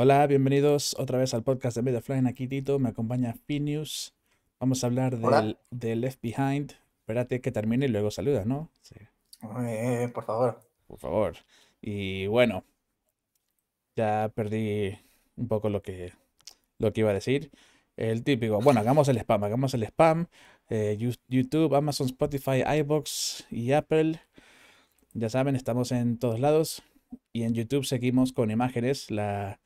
Hola, bienvenidos otra vez al podcast de MediaFly. Aquí Tito, me acompaña Finius. Vamos a hablar del, Left Behind. Espérate que termine y luego saludas, ¿no? Sí. Eh, por favor. Por favor. Y bueno, ya perdí un poco lo que, lo que iba a decir. El típico, bueno, hagamos el spam, hagamos el spam. Eh, YouTube, Amazon, Spotify, iBox y Apple. Ya saben, estamos en todos lados. Y en YouTube seguimos con imágenes, la,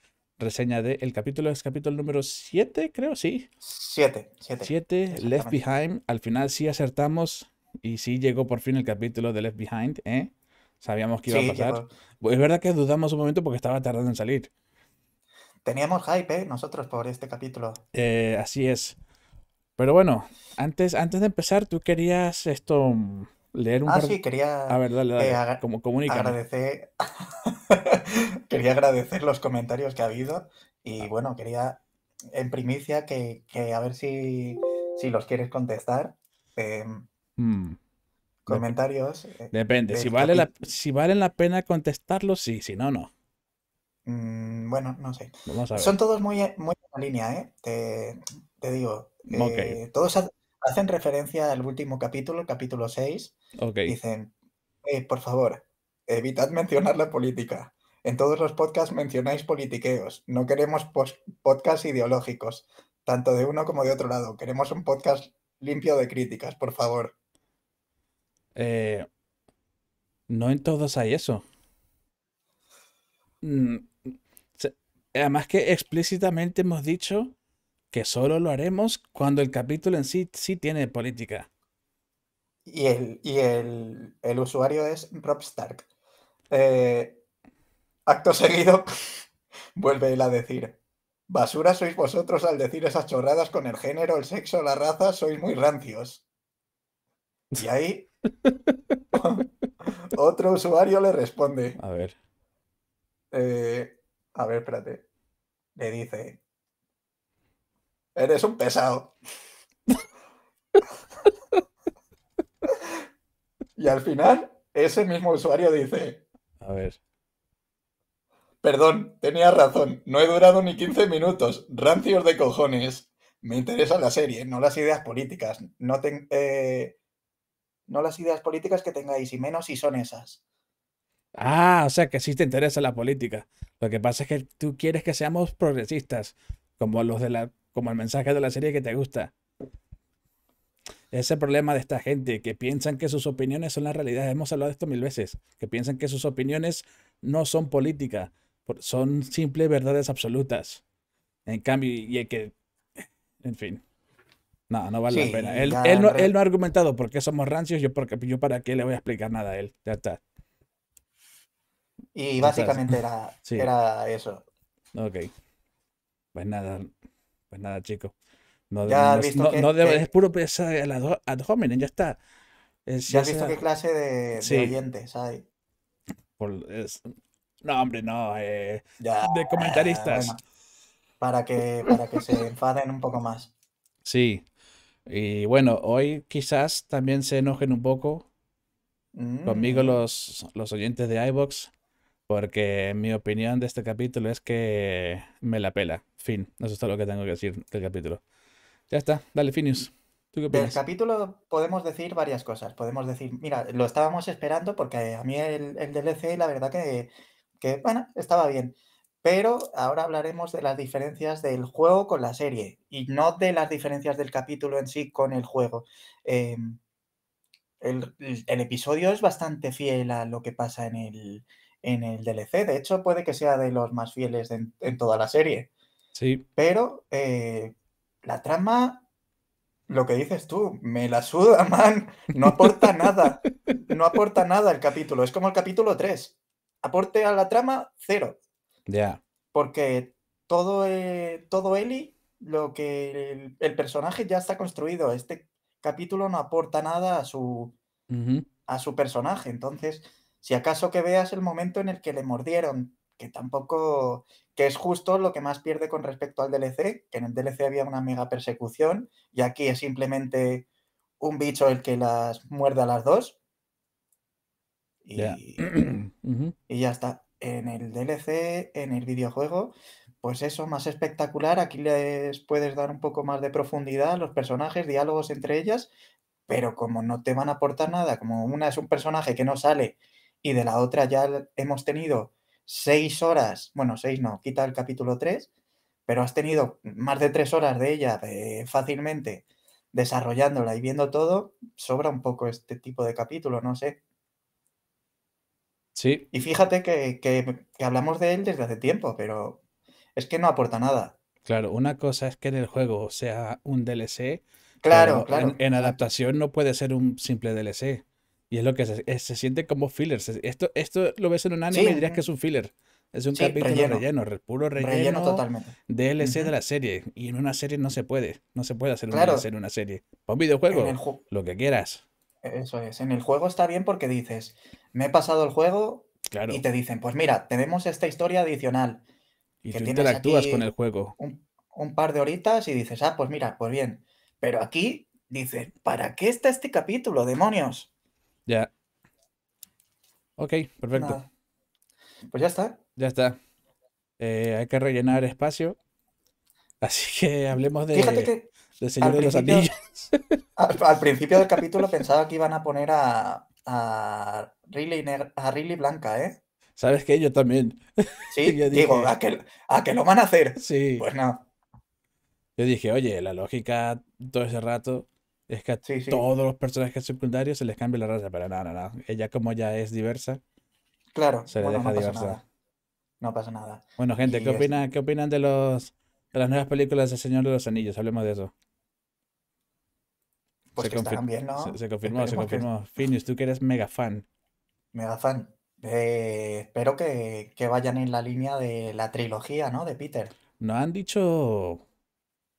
reseña de el capítulo, es capítulo número 7, creo, sí. 7, 7. Left Behind. Al final sí acertamos y sí llegó por fin el capítulo de Left Behind, ¿eh? Sabíamos que iba a pasar. Es verdad que dudamos un momento porque estaba tardando en salir. Teníamos hype, ¿eh? Nosotros por este capítulo. Eh, así es. Pero bueno, antes, antes de empezar, tú querías esto mm, leer un ah, sí, quería ver, eh, agradecer... quería agradecer los comentarios que ha habido y ah. bueno, quería en primicia que, a ver si, los quieres contestar. Em, hmm. Comentarios. Eh, depende, si, vale la, si valen la pena contestarlos, sí, si no, no. Mm, bueno, no sé. Son todos muy, muy en línea, ¿eh? Te, digo. Eh, todos hacen referencia al último capítulo, capítulo 6, Dicen, por favor, evitad mencionar la política. En todos los podcasts mencionáis politiqueos. No queremos podcasts ideológicos, tanto de uno como de otro lado. Queremos un podcast limpio de críticas, por favor. Eh, no en todos hay eso. Mm, además que explícitamente hemos dicho que solo lo haremos cuando el capítulo en sí sí tiene política. Y el, usuario es Rob Stark. Eh, acto seguido, vuelve él a decir, basura sois vosotros al decir esas chorradas con el género, el sexo, la raza, sois muy rancios. Y ahí otro usuario le responde. A ver. Eh, a ver, espérate. Le dice, eres un pesado. Y al final, ese mismo usuario dice... A ver. Perdón, tenía razón. No he durado ni 15 minutos. Rancios de cojones. Me interesa la serie, no las ideas políticas. Eh, no, las ideas políticas que tengáis, y menos si son esas. Ah, o sea que sí te interesa la política. Lo que pasa es que tú quieres que seamos progresistas, como los de la, como el mensaje de la serie que te gusta. Ese problema de esta gente que piensan que sus opiniones son la realidad. Hemos hablado de esto mil veces. Que piensan que sus opiniones no son política. Son simples verdades absolutas. En cambio, y que. En fin. No, no vale la pena. Él, no, él, no, ha argumentado por qué somos rancios. Yo, porque, yo para qué le voy a explicar nada a él. Ya está. Y básicamente era, era eso. Ok. Pues nada, pues nada, chicos. No, es puro esa, ad, hominem, ya está. ya has visto qué clase de, oyentes hay. no, hombre, no. Eh, de eh, comentaristas. para, que, para que se enfaden un poco más. Sí. Y bueno, hoy quizás también se enojen un poco conmigo mm. los, los oyentes de iBox. Porque mi opinión de este capítulo es que me la pela. Fin. Eso es todo lo que tengo que decir del capítulo. Ya está, dale, Finius. El capítulo podemos decir varias cosas. Podemos decir, mira, lo estábamos esperando porque a mí el, DLC, la verdad que, bueno, estaba bien. Pero ahora hablaremos de las diferencias del juego con la serie y no de las diferencias del capítulo en sí con el juego. Em, el, episodio es bastante fiel a lo que pasa en el, DLC. De hecho, puede que sea de los más fieles en, toda la serie. Sí. Pero eh, la trama, lo que dices tú, me la suda, man. No aporta nada. No aporta nada el capítulo. Es como el capítulo 3. Aporte a la trama, cero. Ya. Porque todo, eh, todo Eli, lo que el, personaje ya está construido. Este capítulo no aporta nada a su, a su personaje. Entonces, si acaso que veas el momento en el que le mordieron que tampoco, que es justo lo que más pierde con respecto al DLC, que en el DLC había una mega persecución y aquí es simplemente un bicho el que las muerde a las dos. Y, y ya está. En el DLC, en el videojuego, pues eso, más espectacular. Aquí les puedes dar un poco más de profundidad a los personajes, diálogos entre ellas, pero como no te van a aportar nada, como una es un personaje que no sale y de la otra ya hemos tenido seis horas, bueno, seis no, quita el capítulo 3, pero has tenido más de tres horas de ella fácilmente desarrollándola y viendo todo, sobra un poco este tipo de capítulo, no sé. Sí. Y fíjate que, hablamos de él desde hace tiempo, pero es que no aporta nada. Claro, una cosa es que en el juego sea un DLC. Claro, claro. en adaptación no puede ser un simple DLC. Y es lo que se, siente como filler. Esto, esto lo ves en un anime y dirías que es un filler. Es un capítulo relleno. relleno, puro relleno. Relleno totalmente. DLC de la serie. Y en una serie no se puede. No se puede hacer un en una serie. un videojuego, lo que quieras. Eso es. En el juego está bien porque dices, me he pasado el juego y te dicen, pues mira, tenemos esta historia adicional. Y que tú interactúas con el juego. Un, un, par de horitas y dices, ah, pues mira, pues bien. Pero aquí dices, ¿para qué está este capítulo, demonios? Ya. Ok, perfecto. Pues ya está. Ya está. Eh, hay que rellenar espacio. Así que hablemos de, Fíjate que Señor de los Anillos. Al, principio del capítulo pensaba que iban a poner a, a, Riley, Blanca, ¿eh? ¿Sabes qué? Yo también. Sí, yo digo, ¿a que, ¿a lo van a hacer? Sí. Pues no. Yo dije, oye, la lógica todo ese rato es que a todos los personajes secundarios se les cambia la raza, pero nada, nada. Ella como ya es diversa. Claro. Se le deja no diversa. Nada. No pasa nada. Bueno, gente, ¿qué, opinan, ¿qué opinan de los de las nuevas películas de Señor de los Anillos? Hablemos de eso. Pues se, que bien, ¿no? se, confirmó, se confirmó. Que... tú que eres mega fan. Mega fan. Eh, espero que, vayan en la línea de la trilogía, ¿no? De Peter. No han dicho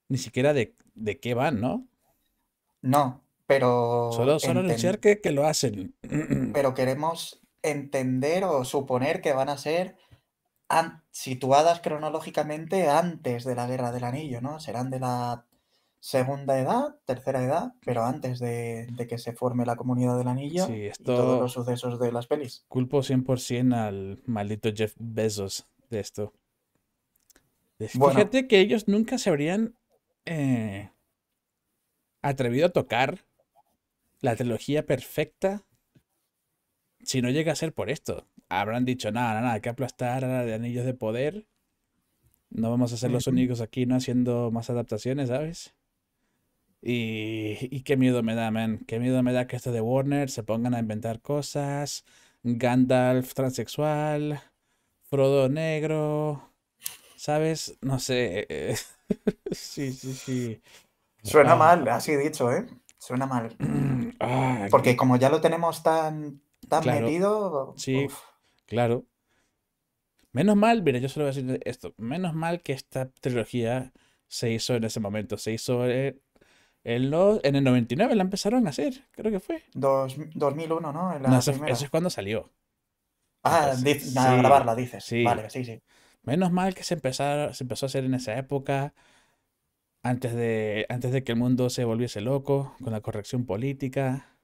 ni siquiera de qué van, ¿no? No, pero... Solo, solo el que, que lo hacen. Pero queremos entender o suponer que van a ser situadas cronológicamente antes de la Guerra del Anillo, ¿no? Serán de la segunda edad, tercera edad, pero antes de, que se forme la comunidad del anillo y todos los sucesos de las pelis. Culpo 100% al maldito Jeff Bezos de esto. Fíjate que ellos nunca se habrían eh, atrevido a tocar la trilogía perfecta si no llega a ser por esto. Habrán dicho, nada, nada, hay que aplastar a de anillos de poder. No vamos a ser los únicos aquí no haciendo más adaptaciones, ¿sabes? Y, qué miedo me da, man. Qué miedo me da que esto de Warner se pongan a inventar cosas. Gandalf transexual. Frodo negro. ¿Sabes? No sé. sí, sí, sí. Suena mal, así dicho, ¿eh? Suena mal. Ah, Porque como ya lo tenemos tan, tan metido. Sí, claro. Menos mal, mira, yo solo voy a decir esto. Menos mal que esta trilogía se hizo en ese momento. Se hizo en, en el 99, la empezaron a hacer, creo que fue. 2001, ¿no? eso, es cuando salió. Ah, grabarla, dices. Sí. Vale, sí, sí. Menos mal que se, se empezó a hacer en esa época antes de, antes de que el mundo se volviese loco con la corrección política,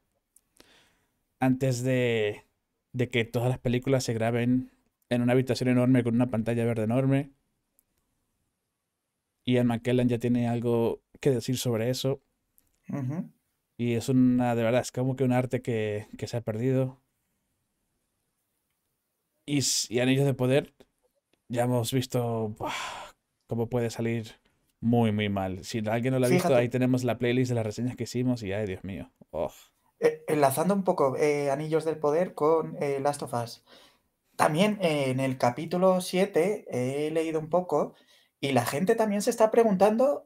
antes de, de que todas las películas se graben en una habitación enorme con una pantalla verde enorme. y Ian McKellen ya tiene algo que decir sobre eso. Y es una, de verdad, es como que un arte que, se ha perdido. Y, Anillos de Poder, ya hemos visto cómo puede salir muy, muy mal. Si alguien no lo ha visto, ahí tenemos la playlist de las reseñas que hicimos y ay, Dios mío. Oh. Eh, enlazando un poco eh, Anillos del Poder con eh, Last of Us. También en el capítulo 7 he leído un poco y la gente también se está preguntando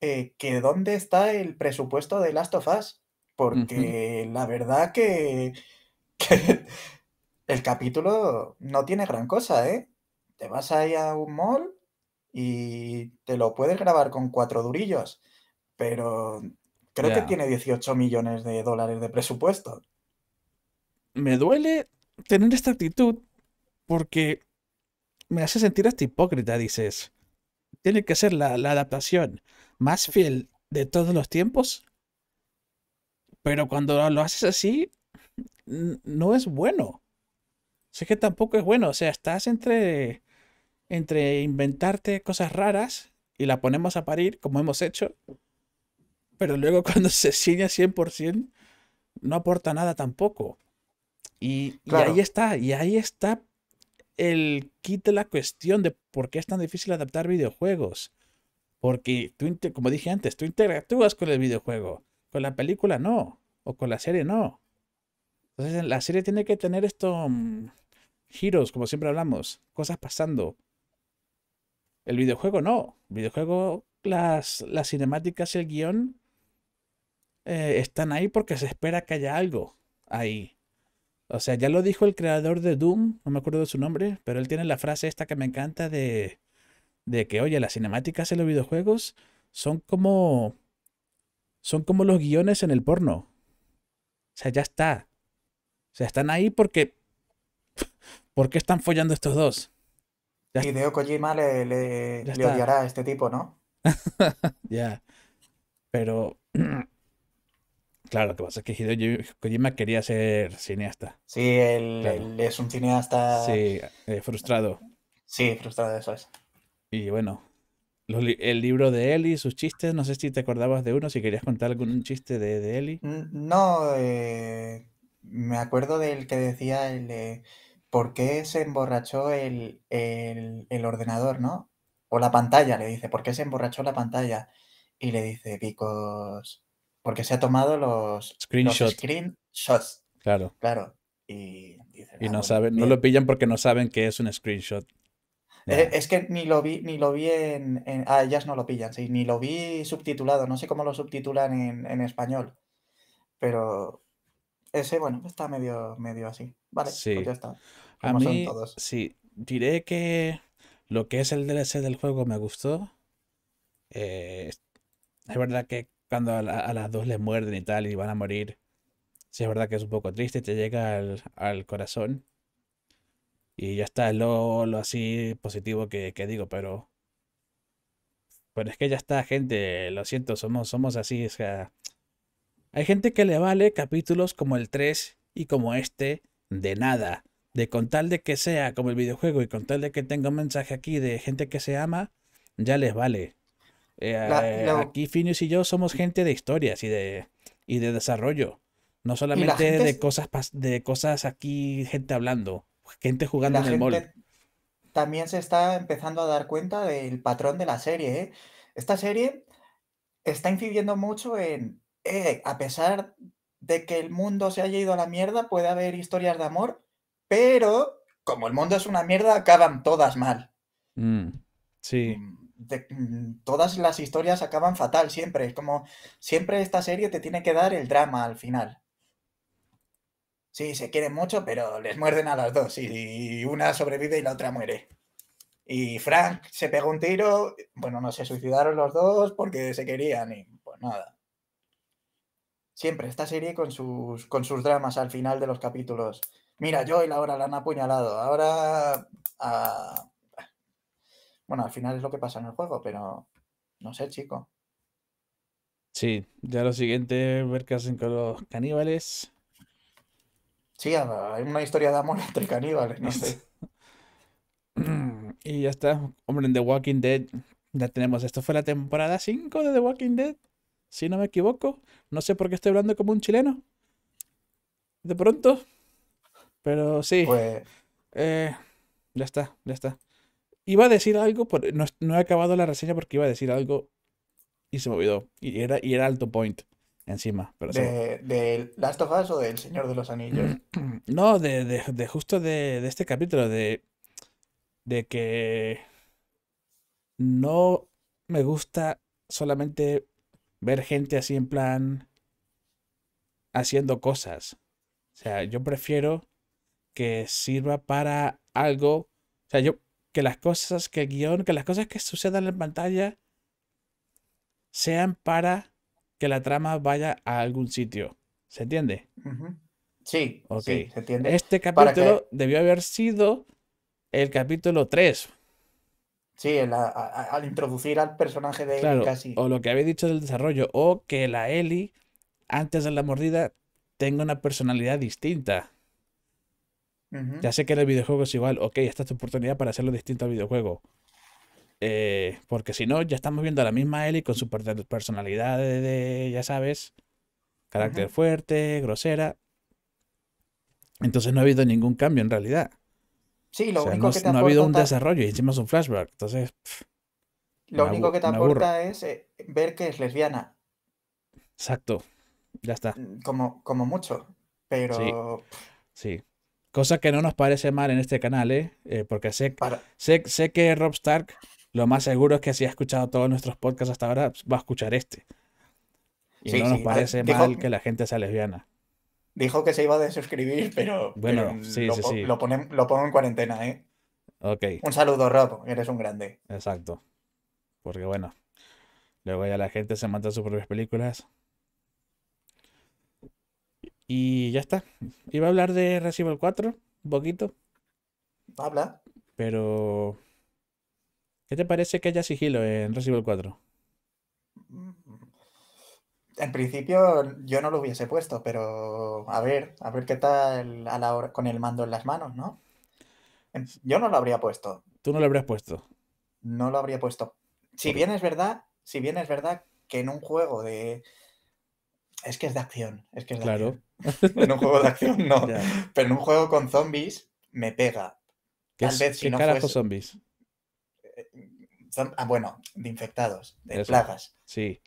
que dónde está el presupuesto de Last of Us. Porque la verdad que, que el capítulo no tiene gran cosa, ¿eh? Te vas ahí a un mall y te lo puedes grabar con cuatro durillos, pero creo que tiene 18 millones de dólares de presupuesto. Me duele tener esta actitud porque me hace sentir hasta hipócrita, dices. Tiene que ser la, adaptación más fiel de todos los tiempos, pero cuando lo haces así, no es bueno. sé que tampoco es bueno, o sea, estás entre entre inventarte cosas raras y la ponemos a parir, como hemos hecho, pero luego cuando se ciña 100%, no aporta nada tampoco. Y, ahí está, y ahí está el kit de la cuestión de por qué es tan difícil adaptar videojuegos. Porque tú, como dije antes, tú interactúas con el videojuego, con la película no, o con la serie no. Entonces la serie tiene que tener estos mm, giros, como siempre hablamos, cosas pasando, el videojuego no. El videojuego, las, las cinemáticas y el guión eh, están ahí porque se espera que haya algo ahí. O sea, ya lo dijo el creador de Doom, no me acuerdo de su nombre, pero él tiene la frase esta que me encanta de, de que, oye, las cinemáticas en los videojuegos son como, son como los guiones en el porno. O sea, ya está. O sea, están ahí porque... ¿Por qué están follando estos dos? Hideo Kojima le, le, odiará a este tipo, ¿no? ya. Pero. Claro, lo que pasa es que Hideo Kojima quería ser cineasta. Sí, él, es un cineasta. Sí, eh, frustrado. Sí, frustrado, eso es. Y bueno, el libro de Eli, sus chistes, no sé si te acordabas de uno, si querías contar algún chiste de, de Eli. Mm, no, eh, me acuerdo del que decía el. ¿por qué se emborrachó el, ordenador, no? O la pantalla, le dice, ¿por qué se emborrachó la pantalla? Y le dice, Picos, porque se ha tomado los, screenshots. Claro. Claro. Y, ah, no, saben, no lo pillan porque no saben que es un screenshot. Eh, es que ni lo vi, ni lo vi en, Ah, ellas no lo pillan, sí. Ni lo vi subtitulado. No sé cómo lo subtitulan en, español. Pero ese, bueno, está medio, medio así. Vale, pues sí. pues ya está. A sí, diré que lo que es el DLC del juego me gustó. Eh, es verdad que cuando a, las dos les muerden y tal y van a morir, sí es verdad que es un poco triste, te llega al, corazón. Y ya está, lo, lo así positivo que, digo, pero... Pero es que ya está, gente, lo siento, somos, somos así, o sea... Hay gente que le vale capítulos como el 3 y como este de nada de con tal de que sea como el videojuego y con tal de que tenga un mensaje aquí de gente que se ama, ya les vale. Eh, eh, aquí Finis y yo somos gente de historias y de, y de desarrollo. No solamente de cosas de cosas aquí, gente hablando, gente jugando en el mall. También se está empezando a dar cuenta del patrón de la serie. ¿eh? Esta serie está incidiendo mucho en, a pesar de que el mundo se haya ido a la mierda, puede haber historias de amor pero como el mundo es una mierda, acaban todas mal. Mm, sí. Mm, mm, todas las historias acaban fatal siempre. Es como, siempre esta serie te tiene que dar el drama al final. Sí, se quieren mucho, pero les muerden a las dos y, una sobrevive y la otra muere. Y Frank se pegó un tiro, bueno, no se suicidaron los dos porque se querían y pues nada. Siempre esta serie con sus, con sus dramas al final de los capítulos mira, y Laura la han apuñalado, ahora... Ah, bueno, al final es lo que pasa en el juego, pero no sé, chico. Sí, ya lo siguiente, ver qué hacen con los caníbales. Sí, hay una historia de amor entre caníbales, no sé. y ya está. Hombre, en The Walking Dead ya tenemos. Esto fue la temporada 5 de The Walking Dead, si no me equivoco. No sé por qué estoy hablando como un chileno. De pronto. Pero sí. Pues eh, ya está, ya está. Iba a decir algo, no, he acabado la reseña porque iba a decir algo y se me olvidó. Y era, y era alto point encima. Pero ¿De, Last of Us o del Señor de los Anillos? No, de, justo de, este capítulo, de, de que no me gusta solamente ver gente así en plan haciendo cosas. O sea, yo prefiero que sirva para algo. O sea, yo, que las cosas, que el guión, que las cosas que sucedan en pantalla sean para que la trama vaya a algún sitio. ¿Se entiende? Sí, ok. se entiende. Este capítulo debió haber sido el capítulo 3. Sí, al introducir al personaje de Eli casi. O lo que había dicho del desarrollo, o que la Ellie, antes de la mordida, tenga una personalidad distinta. Ya sé que en el videojuego es igual, ok, esta es tu oportunidad para hacerlo distinto al videojuego. Eh, porque si no, ya estamos viendo a la misma Ellie con su personalidad de, ya sabes, carácter fuerte, grosera. Entonces no ha habido ningún cambio en realidad. Sí, lo único que te No ha habido un desarrollo y encima un flashback. Entonces. lo único que te aporta es eh, ver que es lesbiana. Exacto. Ya está. Mm, como, como mucho. Pero. sí. Cosa que no nos parece mal en este canal, ¿eh? Eh, porque sé, sé, que Rob Stark, lo más seguro es que si ha escuchado todos nuestros podcasts hasta ahora, va a escuchar este. Y no nos parece ah, mal que la gente sea lesbiana. Dijo que se iba a desuscribir, pero, bueno, sí, lo, sí, lo, pongo en cuarentena, ¿eh? Un saludo, Rob, eres un grande. Exacto. Porque bueno, luego ya la gente se manda sus propias películas. Y ya está. Iba a hablar de Resident Evil 4, un poquito. Habla. Pero. ¿Qué te parece que haya sigilo en Resident Evil 4? En principio yo no lo hubiese puesto, pero a ver, a ver qué tal a la hora, con el mando en las manos, ¿no? Yo no lo habría puesto. ¿Tú no lo habrías puesto? No lo habría puesto. Si bien es verdad, si bien es verdad que en un juego de, es que es de acción, es que es claro. en un juego de acción no, pero en un juego con zombies me pega. ¿Qué, zombies? Eh, ah, bueno, de infectados, de plagas. Sí.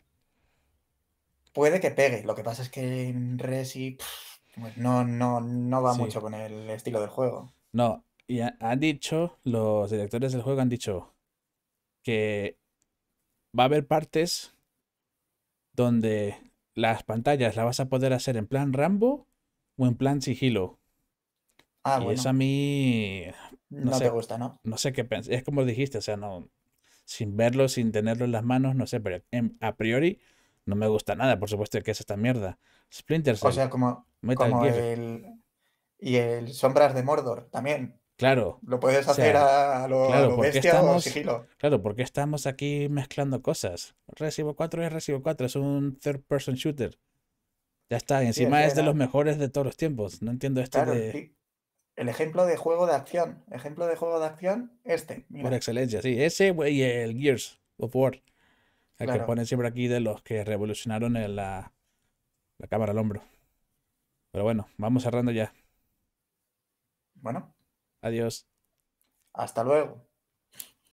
Puede que pegue, lo que pasa es que en Resi pues no, no, no va mucho con el estilo del juego. No, y han dicho, los directores del juego han dicho que va a haber partes donde las pantallas la vas a poder hacer en plan Rambo o en plan sigilo. Ah, a mí. No, te gusta, ¿no? No sé qué pensé Es como dijiste, o sea, no. Sin verlo, sin tenerlo en las manos, no sé, pero a priori no me gusta nada, por supuesto, que es esta mierda. Splinter O sea, como. como el. Y el Sombras de Mordor también. Claro. Lo puedes hacer a, lo, bestia sigilo. Claro, porque estamos aquí mezclando cosas. Recibo 4 es Recibo 4, es un third person shooter. Ya está, encima es, de los mejores de todos los tiempos. No entiendo esto El ejemplo de juego de acción. Ejemplo de juego de acción, este. Por excelencia, sí. Ese y el Gears of War. El que ponen siempre aquí de los que revolucionaron la cámara al hombro. Pero bueno, vamos cerrando ya. Bueno, Adiós. Hasta luego.